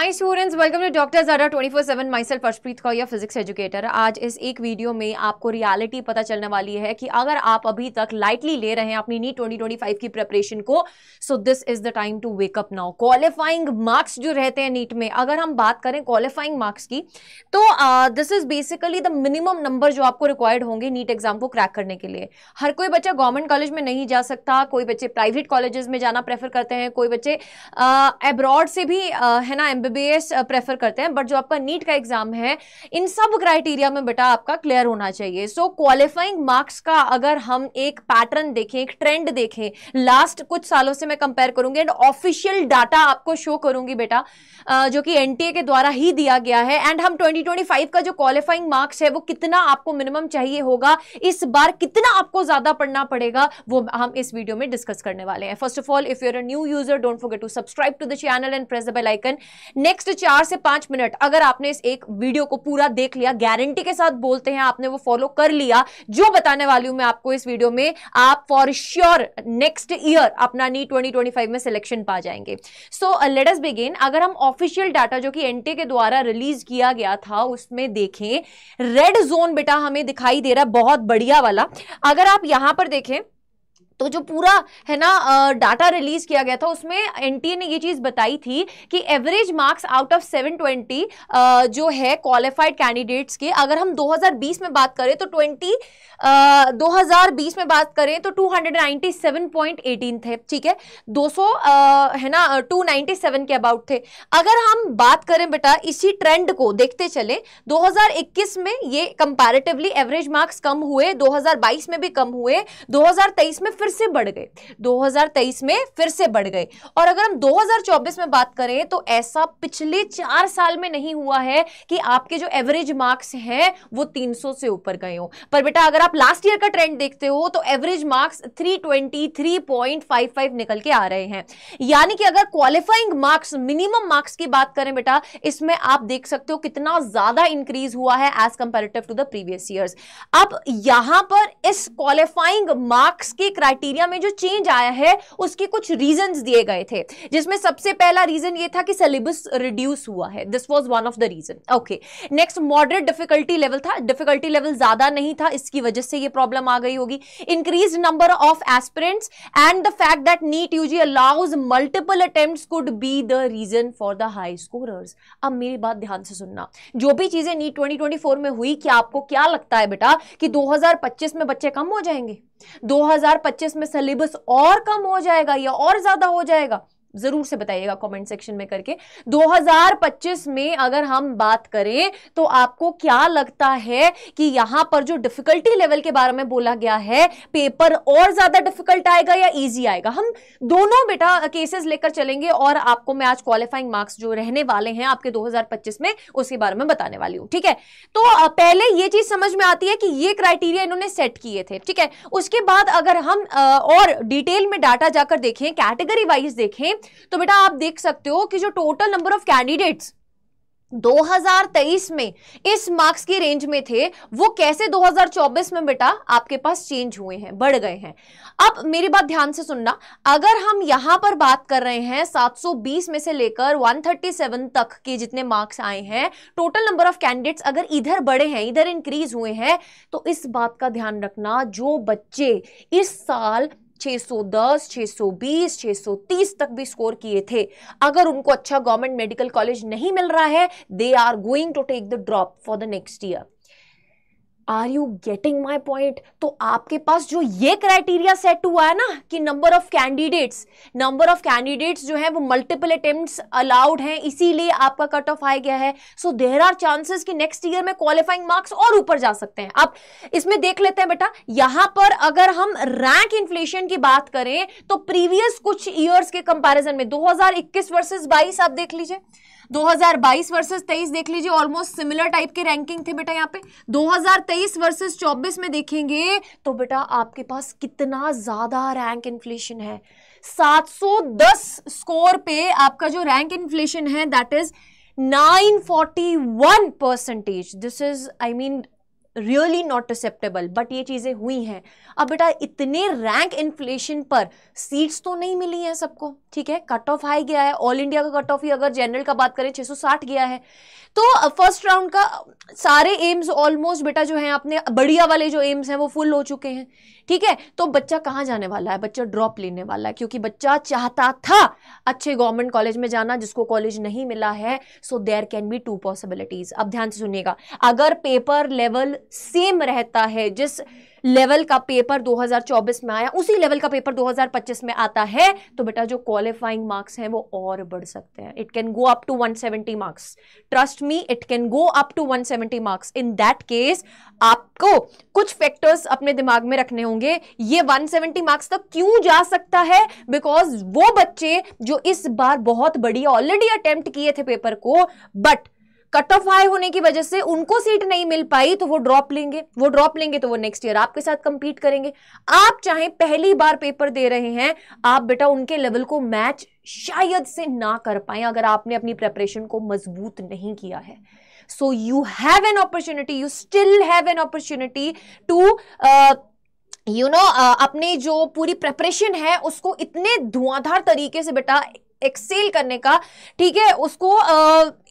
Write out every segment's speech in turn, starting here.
hi students welcome to doctor Zara 24/7 my self Arshpreet Kaur physics educator आज इस एक वीडियो में आपको रियलिटी पता चलने वाली है कि अगर आप अभी तक लाइटली ले रहे हैं अपनी नीट 2025 की प्रिपरेशन को so this is the time to wake up now qualifying marks जो रहते हैं नीट में अगर हम बात करें क्वालिफाइंग मार्क्स की तो this is basically the minimum number जो आपको रिक्वायर्ड होंगे नीट एग्जाम को क्रैक करने के लिए हर कोई बच्चा गवर्नमेंट कॉलेज में नहीं जा सकता कोई बच्चे प्राइवेट कॉलेजेस में जाना प्रेफर करते हैं कोई बच्चे अब्रॉड से भी है ना एमबीबीएस प्रेफर uh, करते हैं बट जो आपका नीट का एग्जाम है इन सब क्राइटेरिया में बेटा आपका क्लियर होना चाहिए सो क्वालिफाइंग मार्क्स का अगर हम एक पैटर्न देखें एक ट्रेंड देखें लास्ट कुछ सालों से मैं कंपेयर करूंगी एंड ऑफिशियल डाटा आपको शो करूंगी बेटा uh, जो कि एन के द्वारा ही दिया गया है एंड हम ट्वेंटी का जो क्वालिफाइंग मार्क्स है वो कितना आपको मिनिमम चाहिए होगा इस बार कितना आपको ज्यादा पढ़ना पड़ेगा वो हम इस वीडियो में डिस्कस करने वाले हैं first of all if you're a new user don't forget to subscribe to the channel and press the bell icon next चार से पांच मिनट अगर आपने इस एक वीडियो को पूरा देख लिया गारंटी के साथ बोलते हैं आपने वो फॉलो कर लिया जो बताने वाली हूं मैं आपको इस वीडियो में आप फॉर श्योर नेक्स्ट ईयर अपना नी ट्वेंटी में सिलेक्शन पा जाएंगे सो लेटस बिगेन अगर हम ऑफिशियल डाटा जो कि एनटे के द्वारा रिलीज किया गया था उसमें देखें रेड जोन बेटा हमें दिखाई दे रहा है बहुत बढ़िया वाला अगर आप यहां पर देखें तो जो पूरा है ना डाटा रिलीज किया गया था उसमें एनटीए ने ये चीज बताई थी कि एवरेज मार्क्स आउट ऑफ 720 जो है क्वालिफाइड कैंडिडेट्स के अगर हम 2020 में बात करें तो 20 2020 में बात करें तो 297.18 थे ठीक है 200 सौ है ना 297 के अबाउट थे अगर हम बात करें बेटा इसी ट्रेंड को देखते चले 2021 में ये कंपैरेटिवली एवरेज मार्क्स कम हुए 2022 में भी कम हुए 2023 में फिर से बढ़ गए 2023 में फिर से बढ़ गए और अगर हम 2024 में बात करें तो ऐसा पिछले चार साल में नहीं हुआ है कि आपके जो एवरेज मार्क्स हैं वो 300 से ऊपर गए हो पर बेटा अगर आप लास्ट ईयर का ट्रेंड देखते हो तो एवरेज मार्क्स 323.55 निकल के आ रहे हैं यानी कि अगर क्वालिफाइंग मार्क्स मिनिमम मार्क्स की बात करें बेटा इसमें आप देख सकते हो कितना ज्यादा इंक्रीज हुआ है as comparative to the previous year अब यहां पर इस क्वालिफाइंग मार्क्स के क्राइटेरिया क्राइटेरिया में जो चेंज आया है उसके कुछ रीजंस दिए गए थे जिसमें सबसे पहला रीजन ये था कि सिलेबस रिड्यूस हुआ है this was one of the reason okay next moderate difficulty level था डिफिकल्टी लेवल ज्यादा नहीं था इसकी वजह से ये प्रॉब्लम आ गई होगी increase number of aspirants and the fact that NEET UG allows multiple attempt could be the reason for the high scorers अब मेरी बात ध्यान से सुनना जो भी चीजें नीट 2024 में हुई क्या आपको क्या लगता है बेटा कि 2025 में बच्चे कम हो जाएंगे 2025 में सिलेबस और कम हो जाएगा या और ज्यादा हो जाएगा ज़रूर से बताइएगा कमेंट सेक्शन में करके 2025 में अगर हम बात करें तो आपको क्या लगता है कि यहां पर जो डिफिकल्टी लेवल के बारे में बोला गया है पेपर और ज़्यादा डिफिकल्ट आएगा या इजी आएगा हम दोनों बेटा केसेस लेकर चलेंगे और आपको मैं आज क्वालिफाइंग मार्क्स जो रहने वाले हैं आपके दो में उसके बारे में बताने वाली हूं ठीक है तो पहले ये चीज़ समझ में आती है कि ये क्राइटेरिया इन्होंने सेट किए थे ठीक है उसके बाद अगर हम और डिटेल में डाटा जाकर देखें कैटेगरी वाइज देखें तो बेटा आप देख सकते हो कि जो टोटल नंबर ऑफ कैंडिडेट्स 2023 में इस मार्क्स की रेंज में थे वो कैसे 2024 में बेटा आपके पास चेंज हुए हैं बढ़ गए हैं अब मेरी बात ध्यान से सुनना अगर हम यहां पर बात कर रहे हैं 720 में से लेकर 137 तक के जितने मार्क्स आए हैं टोटल नंबर ऑफ कैंडिडेट्स अगर इधर बढ़े हैं इधर इंक्रीज हुए हैं तो इस बात का ध्यान रखना जो बच्चे इस साल 610, 620, 630 तक भी स्कोर किए थे अगर उनको अच्छा गवर्नमेंट मेडिकल कॉलेज नहीं मिल रहा है they are going to take the drop for the next year are you getting my point तो आपके पास जो ये क्राइटेरिया सेट हुआ है ना कि number of candidates number of candidates जो है वो मल्टीपल अटेम्प्ट अलाउड हैं इसीलिए आपका कट ऑफ आया गया है सो देर आर चांसेस कि नेक्स्ट ईयर में क्वालिफाइंग मार्क्स और ऊपर जा सकते हैं आप इसमें देख लेते हैं बेटा यहां पर अगर हम रैंक इन्फ्लेशन की बात करें तो प्रीवियस कुछ ईयर्स के कंपेरिजन में 2021 वर्सेज बाईस आप देख लीजिए 2022 वर्सेस 23 देख लीजिए ऑलमोस्ट सिमिलर टाइप के रैंकिंग थे बेटा यहाँ पे 2023 वर्सेस 24 में देखेंगे तो बेटा आपके पास कितना ज्यादा रैंक इन्फ्लेशन है 710 स्कोर पे आपका जो रैंक इन्फ्लेशन है that is 941 percentage this is I mean really not acceptable but ये चीज़ें हुई हैं अब बेटा इतने रैंक इन्फ्लेशन पर सीट्स तो नहीं मिली हैं सबको ठीक है कट ऑफ हाई गया है ऑल इंडिया का कट ऑफ ही अगर जनरल का बात करें 660 गया है तो फर्स्ट राउंड का सारे एम्स ऑलमोस्ट बेटा जो है अपने बढ़िया वाले जो एम्स हैं वो फुल हो चुके हैं ठीक है तो बच्चा कहाँ जाने वाला है बच्चा ड्रॉप लेने वाला है क्योंकि बच्चा चाहता था अच्छे गवर्नमेंट कॉलेज में जाना जिसको कॉलेज नहीं मिला है so there can be two possibilities अब ध्यान से सुनिएगा अगर पेपर लेवल सेम रहता है जिस लेवल का पेपर 2024 में आया उसी लेवल का पेपर 2025 में आता है तो बेटा जो क्वालिफाइंग मार्क्स हैं वो और बढ़ सकते हैं it can go up to 170 marks trust me it can go up to 170 marks in that case आपको कुछ फैक्टर्स अपने दिमाग में रखने होंगे ये 170 मार्क्स तक क्यों जा सकता है बिकॉज वो बच्चे जो इस बार बहुत बड़ी ऑलरेडी अटेम्प्ट किए थे पेपर को बट कट ऑफ हाई होने की वजह से उनको सीट नहीं मिल पाई तो वो ड्रॉप लेंगे वो ड्रॉप लेंगे तो वो नेक्स्ट ईयर आपके साथ कंपीट करेंगे आप चाहे पहली बार पेपर दे रहे हैं आप बेटा उनके लेवल को मैच शायद से ना कर पाए अगर आपने अपनी प्रेपरेशन को मजबूत नहीं किया है so you have an opportunity you still have an opportunity to you know अपने जो पूरी प्रेपरेशन है उसको इतने धुआंधार तरीके से बेटा एक्सेल करने का ठीक है उसको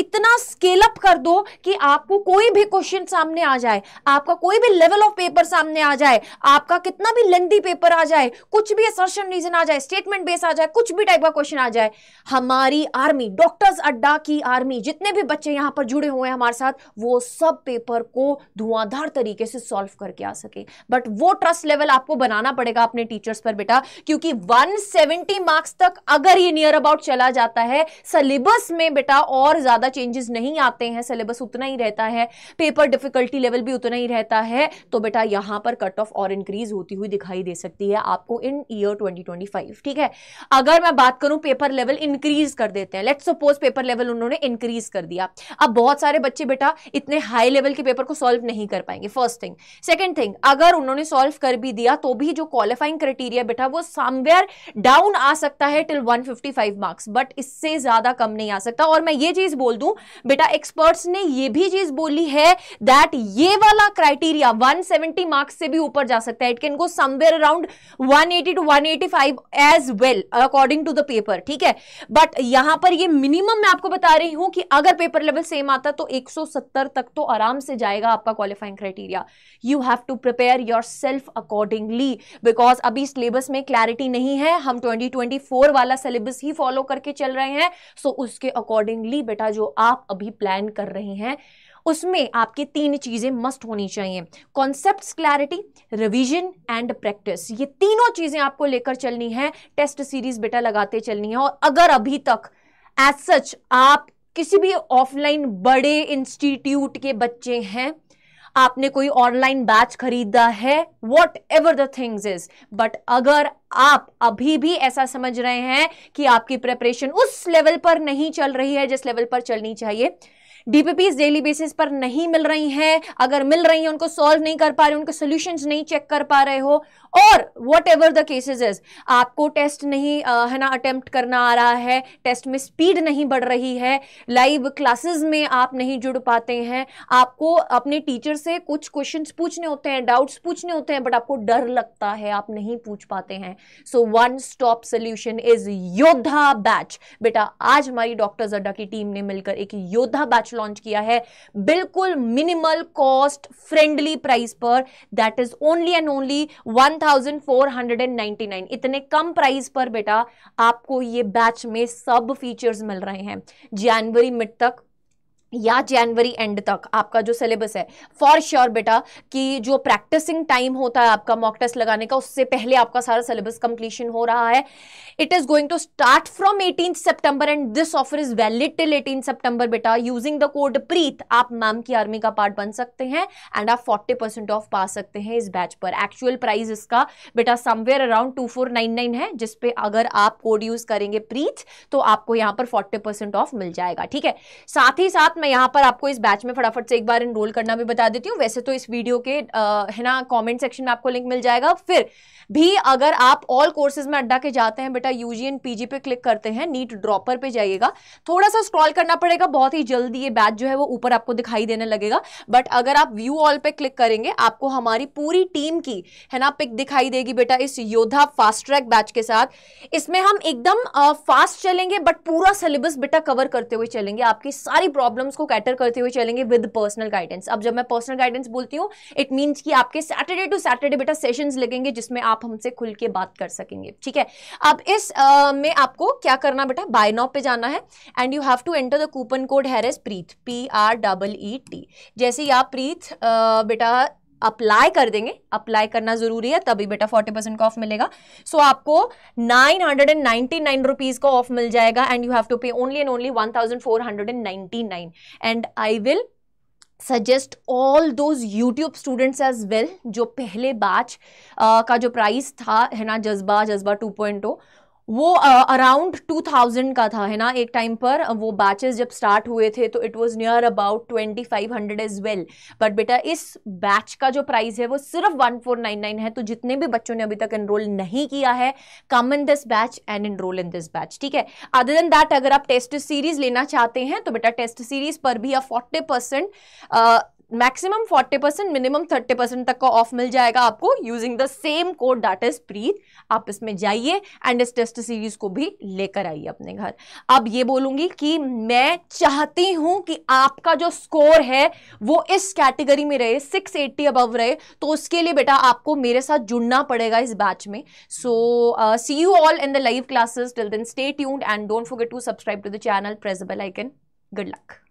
इतना स्केल अप कर दो कि आपको कोई भी क्वेश्चन सामने आ जाए आपका कोई भी लेवल ऑफ पेपर सामने आ जाए आपका कितना भी लेंदी पेपर आ जाए कुछ भी असर्शन रीजन आ जाए स्टेटमेंट बेस आ जाए कुछ भी टाइप का क्वेश्चन आ जाए हमारी आर्मी डॉक्टर्स अड्डा की आर्मी जितने भी बच्चे यहां पर जुड़े हुए हैं हमारे साथ वो सब पेपर को धुआंधार तरीके से सॉल्व करके आ सके बट वो ट्रस्ट लेवल आपको बनाना पड़ेगा अपने टीचर्स पर बेटा क्योंकि वन मार्क्स तक अगर ये नियर अबाउट आउट चला जाता है सिलेबस में बेटा और ज़्यादा चेंजेस नहीं आते हैं सिलेबस उतना ही रहता है पेपर डिफिकल्टी लेवल भी उतना ही रहता है तो बेटा यहां पर कट ऑफ और इंक्रीज होती हुई दिखाई दे सकती है आपको इन ईयर 2025 ठीक है अगर मैं बात करूं पेपर लेवल इंक्रीज कर देते हैं लेट सपोज पेपर लेवल उन्होंने इंक्रीज कर दिया अब बहुत सारे बच्चे बेटा इतने हाई लेवल के पेपर को सॉल्व नहीं कर पाएंगे फर्स्ट थिंग सेकेंड थिंग अगर उन्होंने सॉल्व कर भी दिया तो भी जो क्वालिफाइंग क्राइटेरिया बेटा वो समवेयर डाउन आ सकता है टिल 155 फिफ्टी मार्क्स बट इससे ज्यादा कम नहीं आ सकता और मैं ये चीज बोल दूं बेटा एक्सपर्ट्स ने ये भी चीज बोली है दैट ये वाला क्राइटेरिया 170 मार्क्स से भी ऊपर जा सकता है it can go somewhere around 180 eighty two 185 as well according to the paper ठीक है बट यहां पर ये मिनिमम मैं आपको बता रही हूं कि अगर पेपर लेवल सेम आता तो एक तक तो आराम से जाएगा आपका qualifying criteria you have to prepare your self accordingly because अभी सिलेबस में क्लैरिटी नहीं है हम ट्वेंटी वाला सिलेबस ही फॉलो फॉलो करके चल रहे हैं सो उसके अकॉर्डिंगली बेटा जो आप अभी प्लान कर रहे हैं उसमें आपकी तीन चीज़ें मस्ट होनी चाहिए concept clarity revision and practice ये तीनों चीज़ें आपको लेकर चलनी है टेस्ट सीरीज बेटा लगाते चलनी है और अगर अभी तक एज सच आप किसी भी ऑफलाइन बड़े इंस्टीट्यूट के बच्चे हैं आपने कोई ऑनलाइन बैच खरीदा है whatever the things is but अगर आप अभी भी ऐसा समझ रहे हैं कि आपकी प्रेपरेशन उस लेवल पर नहीं चल रही है जिस लेवल पर चलनी चाहिए डीपीपी डेली बेसिस पर नहीं मिल रही हैं अगर मिल रही हैं उनको सॉल्व नहीं कर पा रहे उनके सोल्यूशन नहीं चेक कर पा रहे हो और whatever the cases is आपको टेस्ट नहीं है ना अटेम्प्ट करना आ रहा है टेस्ट में स्पीड नहीं बढ़ रही है लाइव क्लासेस में आप नहीं जुड़ पाते हैं आपको अपने टीचर से कुछ क्वेश्चंस पूछने होते हैं डाउट्स पूछने होते हैं बट आपको डर लगता है आप नहीं पूछ पाते हैं so one stop solution is Yoddha batch बेटा आज हमारी डॉक्टर अड्डा की टीम ने मिलकर एक योद्धा बैच लॉन्च किया है बिल्कुल मिनिमल कॉस्ट फ्रेंडली प्राइस पर that is only and only 1499 इतने कम प्राइस पर बेटा आपको ये बैच में सब फीचर्स मिल रहे हैं जनवरी मिड तक या जनवरी एंड तक आपका जो सिलेबस है फॉर श्योर sure बेटा कि जो प्रैक्टिसिंग टाइम होता है आपका मॉक टेस्ट लगाने का उससे पहले आपका सारा सिलेबस कंप्लीशन हो रहा है it is going to start from eighteen September and this offer is valid till eighteen September बेटा यूजिंग द कोड प्रीत आप मैम की आर्मी का पार्ट बन सकते हैं एंड आप फोर्टी परसेंट ऑफ पा सकते हैं इस बैच पर एक्चुअल प्राइस इसका बेटा somewhere around two four nine nine है जिसपे अगर आप कोड यूज करेंगे प्रीत तो आपको यहां पर फोर्टी परसेंट ऑफ मिल जाएगा ठीक है साथ ही साथ मैं यहाँ पर आपको इस बैच में फटाफट से एक बार इनरोल करना भी बता देती हूँ वैसे तो इस वीडियो के है ना कमेंट सेक्शन में आपको लिंक मिल जाएगा फिर भी अगर आप ऑल कोर्सेज में अड्डा के जाते हैं बेटा यू जी पीजी पे क्लिक करते हैं नीट ड्रॉपर पे जाइएगा थोड़ा सा स्क्रॉल करना पड़ेगा बहुत ही जल्दी ये बैच जो है वो ऊपर आपको दिखाई देने लगेगा बट अगर आप व्यू ऑल पे क्लिक करेंगे आपको हमारी पूरी टीम की है ना पिक दिखाई देगी बेटा इस योद्धा फास्ट ट्रैक बैच के साथ इसमें हम एकदम फास्ट चलेंगे बट पूरा सिलेबस बेटा कवर करते हुए चलेंगे आपकी सारी प्रॉब्लम प्रॉब्लम्स को कैटर करते हुए चलेंगे विद पर्सनल गाइडेंस अब जब मैं पर्सनल गाइडेंस बोलती हूँ इट मीन्स कि आपके सैटरडे टू सैटरडे बेटा सेशन लगेंगे जिसमें आप हमसे खुल के बात कर सकेंगे ठीक है अब इस uh, में आपको क्या करना बेटा बायनॉप पे जाना है and you have to enter the coupon code here's Preet P R double E T जैसे ही आप प्रीत uh, बेटा अप्लाई कर देंगे अप्लाई करना जरूरी है तभी बेटा फोर्टी परसेंट का ऑफ मिलेगा सो so, आपको nine hundred and ninety nine rupees का ऑफ मिल जाएगा and you have to pay only and only one thousand four hundred and ninety nine and I will suggest all those YouTube students as well जो पहले batch uh, का जो price था है ना जज्बा जज्बा टू पॉइंट वो अराउंड टू थाउजेंड का था है ना एक टाइम पर वो बैचेस जब स्टार्ट हुए थे तो it was near about twenty five hundred is well but बेटा इस बैच का जो प्राइस है वो सिर्फ वन फोर नाइन नाइन है तो जितने भी बच्चों ने अभी तक एनरोल नहीं किया है come in this batch and enrol in this batch ठीक है अदर देन दैट अगर आप टेस्ट सीरीज लेना चाहते हैं तो बेटा टेस्ट सीरीज पर भी आप forty percent maximum 40 percent minimum 30 percent तक का ऑफ मिल जाएगा आपको using the same code that is Preet आप इसमें जाइए एंड इस टेस्ट सीरीज को भी लेकर आइए अपने घर अब ये बोलूंगी कि मैं चाहती हूं कि आपका जो स्कोर है वो इस कैटेगरी में रहे 680 एट्टी अबव रहे तो उसके लिए बेटा आपको मेरे साथ जुड़ना पड़ेगा इस बैच में so see you all in the live classes till then stay tuned and don't forget to subscribe to the channel press bell icon good luck